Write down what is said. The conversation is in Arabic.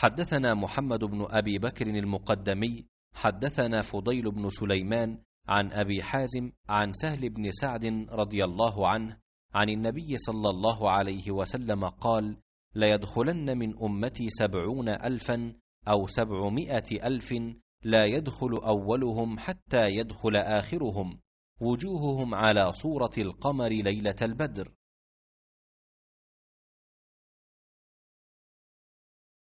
حدثنا محمد بن أبي بكر المقدمي حدثنا فضيل بن سليمان عن أبي حازم عن سهل بن سعد رضي الله عنه عن النبي صلى الله عليه وسلم قال ليدخلن من أمتي سبعون ألفا أو سبعمائة ألف لا يدخل أولهم حتى يدخل آخرهم وجوههم على صورة القمر ليلة البدر